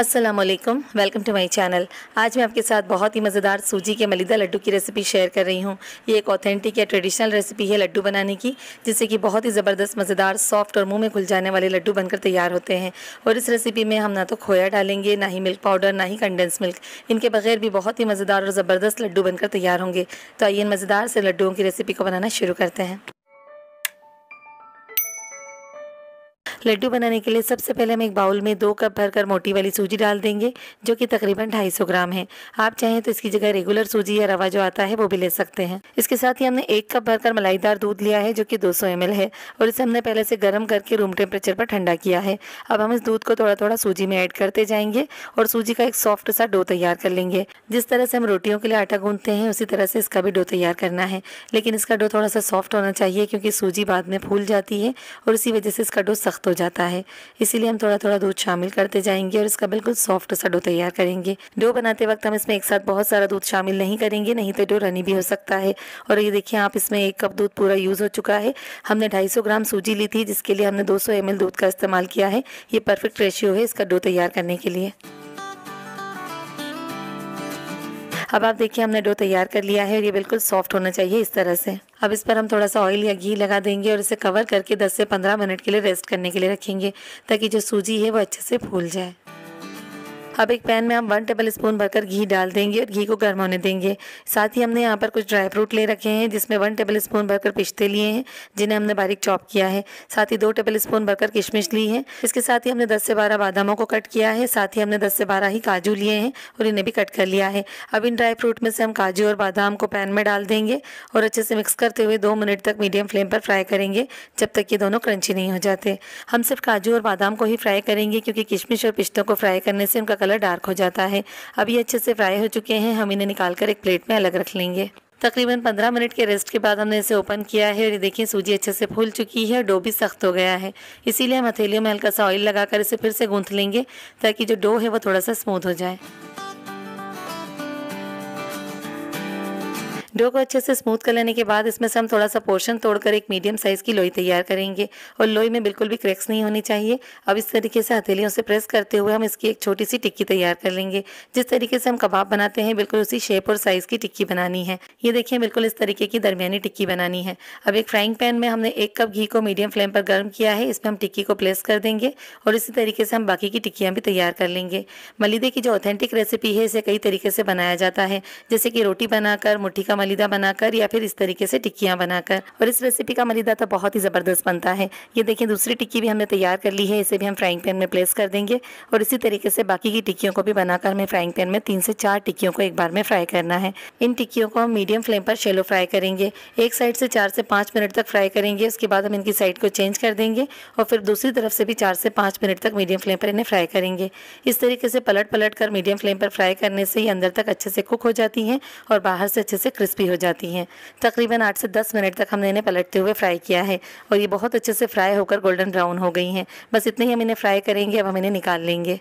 Aslam welcome to my channel आज मैं आपके साथ बहुत ही मज़ेदार सूजी के मलिदा लड्डू की रेसिपी शेयर कर रही हूँ ये एक ऑथेंटिक या ट्रेडिशनल रेसिपी है लड्डू बनाने की जिससे कि बहुत ही ज़बरदस्त मज़ेदार सॉफ्ट और मुंह में घुल जाने वाले लड्डू बनकर तैयार होते हैं और इस रेसिपी में हम ना तो खोया डालेंगे ना ही मिल्क पाउडर ना ही कंडेंस मिल्क इनके बगैर भी बहुत ही मज़ेदार और ज़बरदस्त लड्डू बनकर तैयार होंगे तो आइए इन मज़ेदार से लड्डुओं की रेसिपी को बनाना शुरू करते हैं लड्डू बनाने के लिए सबसे पहले हम एक बाउल में दो कप भरकर मोटी वाली सूजी डाल देंगे जो कि तकरीबन 250 ग्राम है आप चाहें तो इसकी जगह रेगुलर सूजी या रवा जो आता है वो भी ले सकते हैं इसके साथ ही हमने एक कप भरकर मलाईदार दूध लिया है जो कि 200 सौ है और इसे हमने पहले से गर्म करके रूम टेम्परेचर पर ठंडा किया है अब हम इस दूध को थोड़ा थोड़ा सूजी में ऐड करते जाएंगे और सूजी का एक सॉफ्ट सा डो तैयार कर लेंगे जिस तरह से हम रोटियों के लिए आटा गूंथते हैं उसी तरह से इसका भी डो तैयार करना है लेकिन इसका डो थोड़ा सा सॉफ्ट होना चाहिए क्योंकि सूजी बाद में फूल जाती है और इसी वजह से इसका डो सख्त हो जाता है इसीलिए हम थोड़ा थोड़ा दूध शामिल करते जाएंगे और इसका बिल्कुल सॉफ्ट सा डो तैयार करेंगे डो बनाते वक्त हम इसमें एक साथ बहुत सारा दूध शामिल नहीं करेंगे नहीं तो डो रनी भी हो सकता है और ये देखिए आप इसमें एक कप दूध पूरा यूज़ हो चुका है हमने ढाई ग्राम सूजी ली थी जिसके लिए हमने दो एम दूध का इस्तेमाल किया है ये परफेक्ट रेशियो है इसका डो तैयार करने के लिए अब आप देखिए हमने डो तैयार कर लिया है और ये बिल्कुल सॉफ्ट होना चाहिए इस तरह से अब इस पर हम थोड़ा सा ऑयल या घी लगा देंगे और इसे कवर करके 10 से 15 मिनट के लिए रेस्ट करने के लिए रखेंगे ताकि जो सूजी है वो अच्छे से फूल जाए अब एक पैन में आप वन टेबल स्पून भरकर घी डाल देंगे और घी को गर्म होने देंगे साथ ही हमने यहाँ पर कुछ ड्राई फ्रूट ले रखे हैं जिसमें वन टेबल स्पून भरकर पिस्ते लिए हैं जिन्हें हमने बारीक चॉप किया है साथ ही दो टेबल स्पून भरकर किशमिश ली है इसके साथ ही हमने दस से बारह बादामों को कट किया है साथ ही हमने दस से बारह ही काजू लिए हैं और इन्हें भी कट कर लिया है अब इन ड्राई फ्रूट में से हम काजू और बादाम को पैन में डाल देंगे और अच्छे से मिक्स करते हुए दो मिनट तक मीडियम फ्लेम पर फ्राई करेंगे जब तक ये दोनों क्रंची नहीं हो जाते हम सिर्फ काजू और बादाम को ही फ्राई करेंगे क्योंकि किशमिश और पिस्तों को फ्राई करने से उनका कलर कलर डार्क हो जाता है अब ये अच्छे से फ्राई हो चुके हैं हम इन्हें निकाल कर एक प्लेट में अलग रख लेंगे तकरीबन 15 मिनट के रेस्ट के बाद हमने इसे ओपन किया है और ये देखिए सूजी अच्छे से फूल चुकी है और डो भी सख्त हो गया है इसीलिए हम हथेलियों में हल्का सा ऑयल लगाकर इसे फिर से गूंथ लेंगे ताकि जो डो है वो थोड़ा सा स्मूथ हो जाए डो को अच्छे से स्मूथ कर लेने के बाद इसमें से हम थोड़ा सा पोर्शन तोड़कर एक मीडियम साइज़ की लोई तैयार करेंगे और लोई में बिल्कुल भी क्रैक्स नहीं होनी चाहिए अब इस तरीके से हथेलियों से प्रेस करते हुए हम इसकी एक छोटी सी टिक्की तैयार कर लेंगे जिस तरीके से हम कबाब बनाते हैं बिल्कुल उसी शेप और साइज़ की टिक्की बनानी है ये देखिए बिल्कुल इस तरीके की दरमियानी टिक्की बनानी है अब एक फ्राइंग पैन में हमने एक कप घी को मीडियम फ्लेम पर गर्म किया है इसमें हम टिक्की को प्लेस कर देंगे और इसी तरीके से हम बाकी की टिक्कियाँ भी तैयार कर लेंगे मलिदे की जो ऑथेंटिक रेसिपी है इसे कई तरीके से बनाया जाता है जैसे कि रोटी बनाकर मुठ्ठी का मलिदा बनाकर या फिर इस तरीके से टिक्कियाँ बनाकर और इस रेसिपी का मलिदा तो बहुत ही ज़बरदस्त बनता है ये देखें दूसरी टिक्की भी हमने तैयार कर ली है इसे भी हम फ्राइंग पैन में प्लेस कर देंगे और इसी तरीके से बाकी की टिक्कियों को भी बनाकर हमें फ्राइंग पैन में तीन से चार टिक्कियों को एक बार में फ्राई करना है इन टिक्कियों को हम मीडियम फ्लेम पर शेलो फ्राई करेंगे एक साइड से चार से पाँच मिनट तक फ्राई करेंगे उसके बाद हम इनकी साइड को चेंज कर देंगे और फिर दूसरी तरफ से भी चार से पाँच मिनट तक मीडियम फ्लेम पर इन्हें फ्राई करेंगे इस तरीके से पलट पलट कर मीडियम फ्लेम पर फ्राई करने से ये अंदर तक अच्छे से कुक हो जाती हैं और बाहर से अच्छे से क्रिस्प क्रिस्पी हो जाती हैं तकरीबन आठ से दस मिनट तक हमने इन्हें पलटते हुए फ्राई किया है और ये बहुत अच्छे से फ्राई होकर गोल्डन ब्राउन हो गई हैं बस इतने ही हम इन्हें फ्राई करेंगे अब हम इन्हें निकाल लेंगे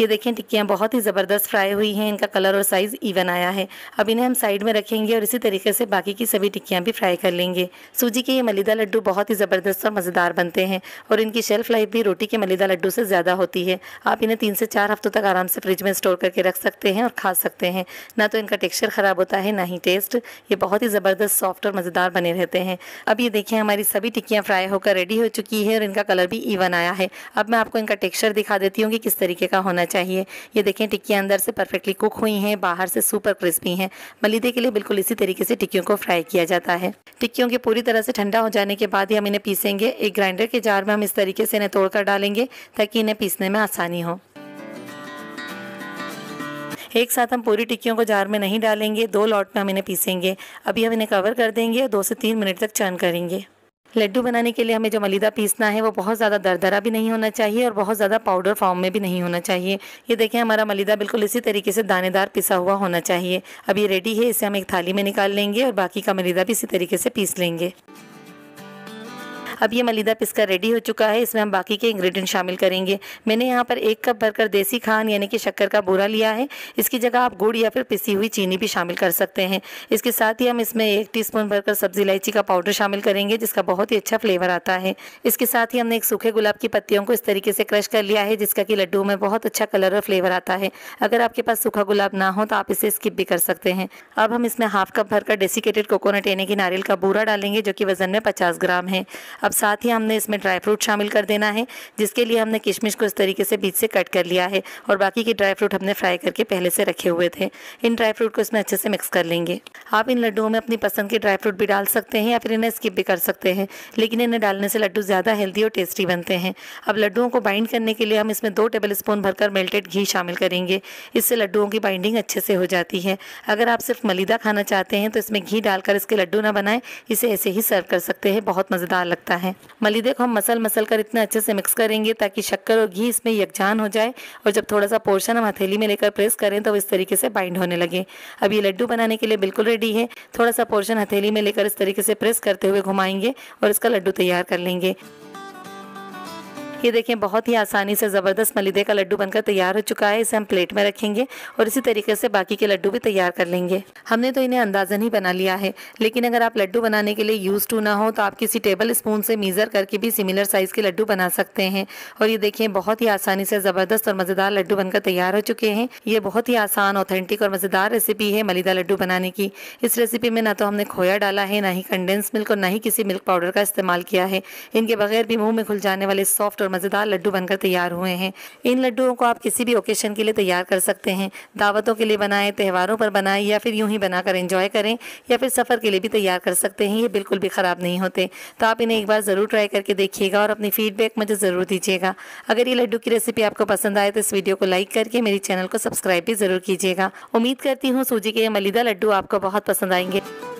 ये देखें टिक्कियाँ बहुत ही ज़बरदस्त फ्राई हुई हैं इनका कलर और साइज़ इवन आया है अब इन्हें हम साइड में रखेंगे और इसी तरीके से बाकी की सभी टिक्कियाँ भी फ्राई कर लेंगे सूजी के ये मलिदा लड्डू बहुत ही ज़बरदस्त और मज़ेदार बनते हैं और इनकी शेल्फ़ लाइफ भी रोटी के मलिदा लड्डू से ज़्यादा होती है आप इन्हें तीन से चार हफ्तों तक आराम से फ्रिज में स्टोर करके रख सकते हैं और खा सकते हैं ना तो इनका टेक्स्चर ख़राब होता है ना ही टेस्ट ये बहुत ही ज़बरदस्त सॉफ्ट और मज़ेदार बने रहते हैं अब ये देखें हमारी सभी टिक्कियाँ फ्राई होकर रेडी हो चुकी है और इनका कलर भी इवन आया है अब मैं आपको इनका टेक्स्चर दिखा देती हूँ कि किस तरीके का होना होना चाहिए ये देखें टिक्कियाँ अंदर से परफेक्टली कुक हुई हैं बाहर से सुपर क्रिस्पी हैं मलिदे के लिए बिल्कुल इसी तरीके से टिक्कियों को फ्राई किया जाता है टिक्कियों के पूरी तरह से ठंडा हो जाने के बाद ही हम इन्हें पीसेंगे एक ग्राइंडर के जार में हम इस तरीके से इन्हें तोड़कर डालेंगे ताकि इन्हें पीसने में आसानी हो एक साथ हम पूरी टिक्कियों को जार में नहीं डालेंगे दो लॉट में हम इन्हें पीसेंगे अभी हम इन्हें कवर कर देंगे और दो से तीन मिनट तक चर्न करेंगे लड्डू बनाने के लिए हमें जो मलिदा पीसना है वो बहुत ज़्यादा दरदरा भी नहीं होना चाहिए और बहुत ज़्यादा पाउडर फॉर्म में भी नहीं होना चाहिए ये देखें हमारा मलिदा बिल्कुल इसी तरीके से दानेदार पिसा हुआ होना चाहिए अब ये रेडी है इसे हम एक थाली में निकाल लेंगे और बाकी का मलिदा भी इसी तरीके से पीस लेंगे अब ये मलिदा पिसका रेडी हो चुका है इसमें हम बाकी के इंग्रेडिएंट शामिल करेंगे मैंने यहाँ पर एक कप भरकर देसी खान यानी कि शक्कर का बूरा लिया है इसकी जगह आप गुड़ या फिर पिसी हुई चीनी भी शामिल कर सकते हैं इसके साथ ही हम इसमें एक टी भरकर सब्जी इलायची का पाउडर शामिल करेंगे जिसका बहुत ही अच्छा फ्लेवर आता है इसके साथ ही हमने एक सूखे गुलाब की पत्तियों को इस तरीके से क्रश कर लिया है जिसका कि लड्डू में बहुत अच्छा कलर और फ्लेवर आता है अगर आपके पास सूखा गुलाब ना हो तो आप इसे स्किप भी कर सकते हैं अब हम इसमें हाफ कप भरकर डेसिकेटेड कोकोनट यानी कि नारियल का बूरा डालेंगे जो कि वजन में पचास ग्राम है अब अब साथ ही हमने इसमें ड्राई फ्रूट शामिल कर देना है जिसके लिए हमने किशमिश को इस तरीके से बीच से कट कर लिया है और बाकी के ड्राई फ्रूट हमने फ्राई करके पहले से रखे हुए थे इन ड्राई फ्रूट को इसमें अच्छे से मिक्स कर लेंगे आप इन लड्डुओं में अपनी पसंद के ड्राई फ्रूट भी डाल सकते हैं या फिर इन्हें स्किप भी कर सकते हैं लेकिन इन्हें डालने से लड्डू ज़्यादा हेल्दी और टेस्टी बनते हैं अब लड्डुओं को बाइंड करने के लिए हम इसमें दो टेबल स्पून भरकर मेल्टेड घी शामिल करेंगे इससे लड्डुओं की बाइंडिंग अच्छे से हो जाती है अगर आप सिर्फ मलिदा खाना चाहते हैं तो इसमें घी डालकर इसके लड्डू ना बनाएं इसे ऐसे ही सर्व कर सकते हैं बहुत मज़ेदार लगता है है मलिदे को हम मसल मसल कर इतना अच्छे से मिक्स करेंगे ताकि शक्कर और घी इसमें यकजान हो जाए और जब थोड़ा सा पोर्शन हम हथेली में लेकर प्रेस करें तो इस तरीके से बाइंड होने लगे अब ये लड्डू बनाने के लिए बिल्कुल रेडी है थोड़ा सा पोर्शन हथेली में लेकर इस तरीके से प्रेस करते हुए घुमाएंगे और इसका लड्डू तैयार कर लेंगे ये देखें बहुत ही आसानी से ज़बरदस्त मलिदे का लड्डू बनकर तैयार हो चुका है इसे हम प्लेट में रखेंगे और इसी तरीके से बाकी के लड्डू भी तैयार कर लेंगे हमने तो इन्हें अंदाजन ही बना लिया है लेकिन अगर आप लड्डू बनाने के लिए यूज़ टू ना हो तो आप किसी टेबल स्पून से मीज़र करके भी सिमिलर साइज़ के लड्डू बना सकते हैं और ये देखें बहुत ही आसानी से ज़बरदस्त और मज़ेदार लड्डू बनकर तैयार हो चुके हैं ये बहुत ही आसान ऑथेंटिक और मज़ेदार रेसिपी है मलिदा लड्डू बनाने की इस रेसिपी में ना तो हमने खोया डाला है ना ही कंडेंस मिल्क और ना ही किसी मिल्क पाउडर का इस्तेमाल किया है इनके बगैर भी मुँह में खुल जाने वाले सॉफ्ट और मज़ेदार लड्डू बनकर तैयार हुए हैं इन लड्डुओं को आप किसी भी ओकेशन के लिए तैयार कर सकते हैं दावतों के लिए बनाएं त्यौहारों पर बनाएं या फिर यूं ही बनाकर एंजॉय करें या फिर सफ़र के लिए भी तैयार कर सकते हैं ये बिल्कुल भी ख़राब नहीं होते तो आप इन्हें एक बार ज़रूर ट्राई करके देखिएगा और अपनी फीडबैक मुझे ज़रूर दीजिएगा अगर ये लड्डू की रेसिपी आपको पसंद आए तो इस वीडियो को लाइक करके मेरे चैनल को सब्सक्राइब भी ज़रूर कीजिएगा उम्मीद करती हूँ सूजी के ये मलिदा लड्डू आपको बहुत पसंद आएंगे